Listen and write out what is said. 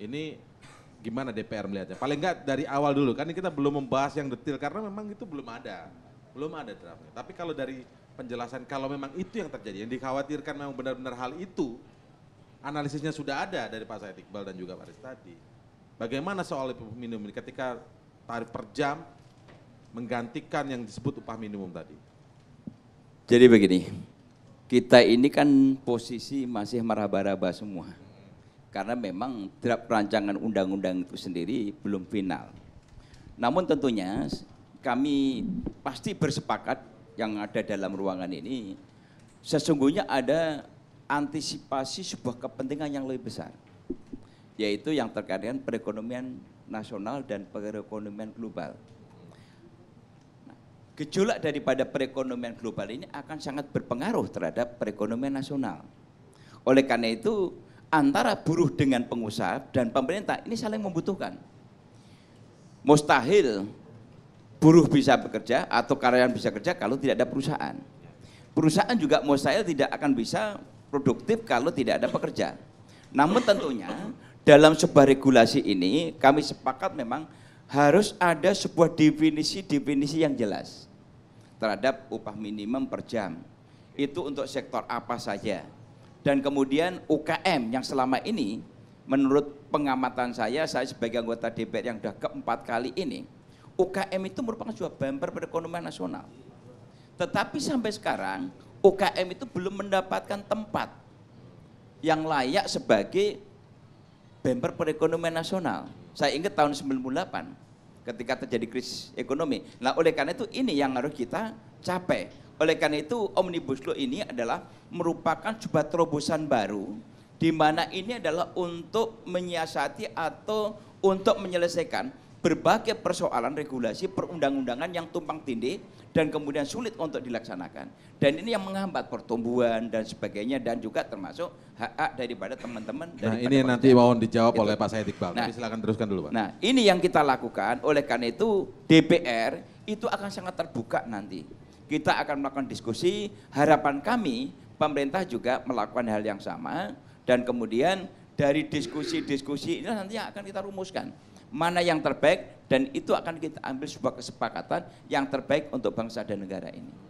Ini gimana DPR melihatnya? Paling enggak dari awal dulu, kan kita belum membahas yang detail karena memang itu belum ada. Belum ada draftnya. Tapi kalau dari penjelasan, kalau memang itu yang terjadi, yang dikhawatirkan memang benar-benar hal itu, analisisnya sudah ada dari Pak Said Iqbal dan juga Pak Riz tadi. Bagaimana soal upah minimum ini ketika tarif per jam menggantikan yang disebut upah minimum tadi? Jadi begini, kita ini kan posisi masih marah raba semua karena memang draft perancangan undang-undang itu sendiri belum final. Namun tentunya kami pasti bersepakat yang ada dalam ruangan ini sesungguhnya ada antisipasi sebuah kepentingan yang lebih besar yaitu yang terkait dengan perekonomian nasional dan perekonomian global. Nah, gejolak daripada perekonomian global ini akan sangat berpengaruh terhadap perekonomian nasional. Oleh karena itu, antara buruh dengan pengusaha dan pemerintah ini saling membutuhkan. Mustahil buruh bisa bekerja atau karyawan bisa kerja kalau tidak ada perusahaan. Perusahaan juga mustahil tidak akan bisa produktif kalau tidak ada pekerja. Namun tentunya dalam sebuah regulasi ini kami sepakat memang harus ada sebuah definisi-definisi yang jelas terhadap upah minimum per jam. Itu untuk sektor apa saja dan kemudian UKM yang selama ini menurut pengamatan saya, saya sebagai anggota DPR yang sudah keempat kali ini, UKM itu merupakan sebuah bumper perekonomian nasional. Tetapi sampai sekarang UKM itu belum mendapatkan tempat yang layak sebagai bumper perekonomian nasional. Saya ingat tahun 98 ketika terjadi krisis ekonomi. Nah oleh karena itu ini yang harus kita capai. Oleh karena itu Omnibus Law ini adalah merupakan sebuah terobosan baru di mana ini adalah untuk menyiasati atau untuk menyelesaikan berbagai persoalan regulasi perundang-undangan yang tumpang tindih dan kemudian sulit untuk dilaksanakan. Dan ini yang menghambat pertumbuhan dan sebagainya dan juga termasuk hak-hak daripada teman-teman. Nah daripada ini nanti mau dijawab itu. oleh Pak Said Iqbal, nah, silakan teruskan dulu Pak. Nah ini yang kita lakukan oleh karena itu DPR itu akan sangat terbuka nanti kita akan melakukan diskusi, harapan kami pemerintah juga melakukan hal yang sama dan kemudian dari diskusi-diskusi ini nanti akan kita rumuskan mana yang terbaik dan itu akan kita ambil sebuah kesepakatan yang terbaik untuk bangsa dan negara ini.